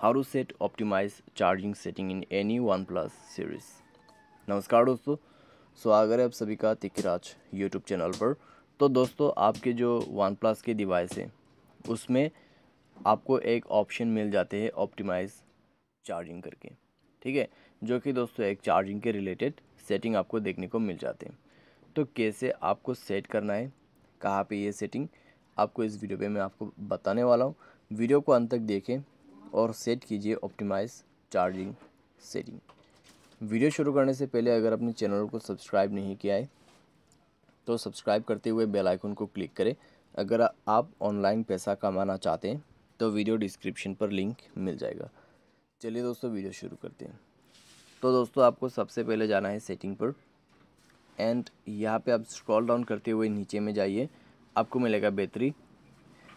how to set optimize charging setting in any OnePlus series नमस्कार दोस्तों स्वागत है आप सभी का तिकराज यूट्यूब चैनल पर तो दोस्तों आपके जो वन प्लस के डिवाइस है उसमें आपको एक ऑप्शन मिल जाते हैं ऑप्टिमाइज चार्जिंग करके ठीक है जो कि दोस्तों एक चार्जिंग के रिलेटेड सेटिंग आपको देखने को मिल जाते हैं तो कैसे आपको सेट करना है कहाँ पे ये सेटिंग आपको इस वीडियो पे मैं आपको बताने वाला हूँ वीडियो को अंत तक देखें और सेट कीजिए ऑप्टिमाइज चार्जिंग सेटिंग वीडियो शुरू करने से पहले अगर अपने चैनल को सब्सक्राइब नहीं किया है तो सब्सक्राइब करते हुए बेल आइकन को क्लिक करें अगर आप ऑनलाइन पैसा कमाना चाहते हैं तो वीडियो डिस्क्रिप्शन पर लिंक मिल जाएगा चलिए दोस्तों वीडियो शुरू करते हैं तो दोस्तों आपको सबसे पहले जाना है सेटिंग पर एंड यहाँ पे आप स्क्रॉल डाउन करते हुए नीचे में जाइए आपको मिलेगा बैटरी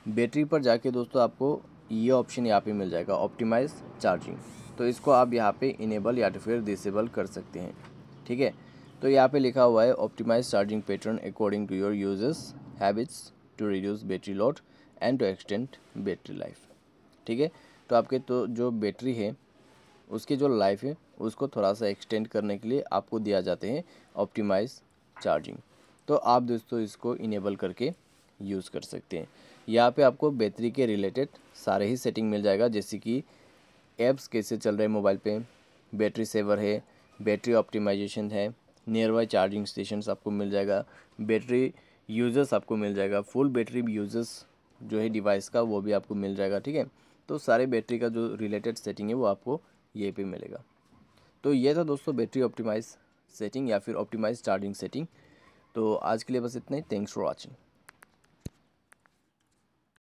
बैटरी पर जाके दोस्तों आपको ये ऑप्शन यहाँ पे मिल जाएगा ऑप्टिमाइज चार्जिंग तो इसको आप यहाँ पे इनेबल या तो फिर डिसेबल कर सकते हैं ठीक है तो यहाँ पे लिखा हुआ है optimize charging pattern according to your usage habits to reduce battery load and to extend battery life ठीक है तो आपके तो जो बैटरी है उसकी जो लाइफ है उसको थोड़ा सा एक्सटेंड करने के लिए आपको दिया जाते हैं ऑप्टिमाइज चार्जिंग तो आप दोस्तों इसको इनेबल करके यूज़ कर सकते हैं यहाँ पे आपको बैटरी के रिलेटेड सारे ही सेटिंग मिल जाएगा जैसे कि ऐप्स कैसे चल रहे हैं मोबाइल पे बैटरी सेवर है बैटरी ऑप्टिमाइजेशन है नियर बाई चार्जिंग स्टेशन आपको मिल जाएगा बैटरी यूजर्स आपको मिल जाएगा फुल बैटरी यूजर्स जो है डिवाइस का वो भी आपको मिल जाएगा ठीक है तो सारे बैटरी का जो रिलेटेड सेटिंग है वो आपको ये पे मिलेगा तो ये था दोस्तों बैटरी ऑप्टिमाइज सेटिंग या फिर ऑप्टिमाइज चार्जिंग सेटिंग तो आज के लिए बस इतना ही थैंक्स फॉर वॉचिंग